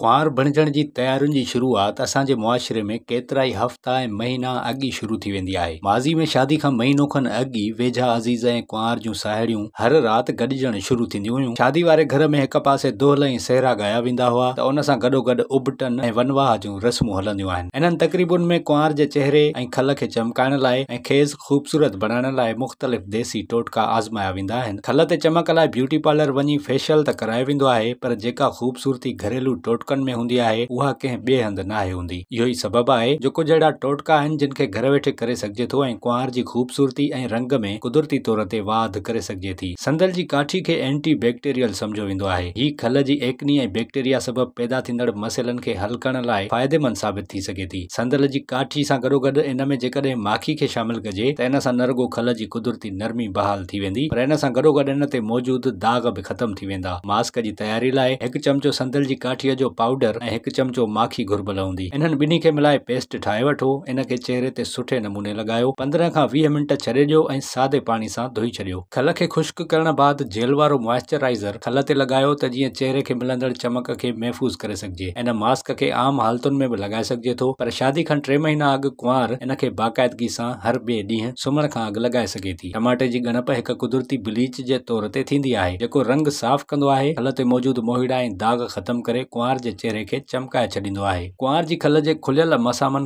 कुंवार बणजण जी तयारियुनि जी शुरुआति असांजे मुआशिरे में केतिरा ई हफ़्ता ऐं महीना अॻु ई शुरू थी वेंदी आहे माज़ी में शादी खां महीनो खनि अॻु ई वेझा अज़ीज़ ऐं कुंवार जूं साहेड़ियूं हर राति गॾिजण शुरू थींदियूं हुयूं शादी वारे घर में हिकु पासे दोहल ऐं सहरा ॻाया वेंदा हुआ त उन सां गॾो गॾु उबटन ऐं वनवाह जूं रस्मूं हलंदियूं आहिनि इन्हनि तक़रीबुनि में कुंवार जे चेहरे ऐं खल खे चमकाइण लाइ ऐं खेस ख़ूबसूरत बणाइण लाइ मुख़्तलिफ़ देसी टोटका आज़माया वेंदा आहिनि खल ते चमक लाइ ब्यूटी पार्लर वञी फेशियल त करायो वेंदो आहे पर जेका ख़ूबसूरती घरेलू टोटका टोटकनि में हूंदी आहे उहा कंहिं ॿिए हंधि न आहे हूंदी इहो ई सबबु आहे जो कुझु अहिड़ा टोटका आहिनि जिन खे घर वेठे करे सघिजे थो ऐं कुंवार जी ख़ूबसूरती ऐं रंग में कुदरती तौर ते वाध करे सघिजे थी संदल जी काठी खे एंटी बैक्टेरियल सम्झो वेंदो आहे हीउ खल जी एकनी ऐं बैक्टेरिया सबबु पैदा थींदड़ मसइलनि खे हल करण लाइ फ़ाइदेमंद साबित थी सघे थी संदल जी काठी सां गॾो गॾु इन में जेकॾहिं माखी खे शामिलु कजे त इन सां न नरगो खल जी कुदिरती नरमी बहाल थी वेंदी पर इन सां गॾोगॾु इन ते मौजूदु दाग़ बि ख़तमु थी वेंदा मास्क जी तयारी लाइ हिकु चमचो संदल जी काठीअ जो पाउडर एक हिकु चमचो माखी घुर्बल होंगी इन बिन्हीं मिले पेस्ट टाइ वो इन चेहरे से सुठे नमूने लगाओ पंद्रह का वीह मिंट छे ॾियो सादे पानी से धोई छो खल के ख़ुश्क करण बाद जेलवारो मॉइस्चराइज़र खल से लॻायो तो जी चेहरे के मिलंदड़ चमक के महफ़ूज़ कर सघिजे इन मास्क के आम हालत में भी लगा सघिजे तो पर शादी का टे महीना अग कुर इन बाकायदगी हर बे ॾींहुं सुमर का अग लॻाए थी टमाटे की गणप एक कुदरती ब्लीच के तौर ते है जो रंग साफ़ कल मौजूद मोहिड़ा दाग खत्म कर कुंवार जे चेहरे खे चमकाए छॾींदो आहे कुंवार जी खल जे खुलियल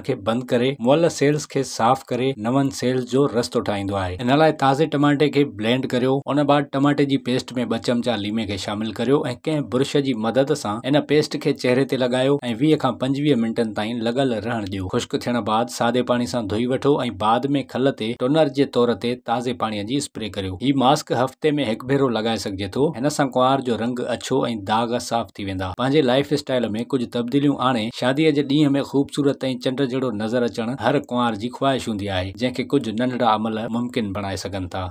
खे बंदि करे मुअल सेल्स खे साफ़ करे नवनि सेल्स जो रस्तो ठाहींदो आहे हिन लाइ ताज़े टमाटे खे ब्लैंड करियो उन बाद टमाटे जी पेस्ट में ॿ चमचा लीमे खे शामिल करियो ऐं कंहिं ब्रुश जी मदद सां इन पेस्ट खे चेहरे ते लॻायो ऐं वीह खां पंजवीह मिंटनि ताईं लॻल रहण ॾियो ख़ुश्क थियण बाद सादे पाणी सां धोई वठो ऐं बाद में खल ते टोनर जे तौर ते ताज़े पाणीअ जी स्प्रे करियो हीउ मास्क हफ़्ते में हिकु भेरो लॻाए सघिजे थो हिन सां कुंवार जो रंग अछो ऐं दाग़ साफ़ थी वेंदा पंहिंजे लाइफ स्टाइल में कुछ तब्दीलियूं आणे शादीअ जे ॾींहं में ख़ूबसूरत ऐं चंड जहिड़ो नज़र अचणु हर कुंवार जी ख़्वाहिश हूंदी आहे जंहिंखे कुझु नंढड़ा अमल मुमकिन बणाए सघनि था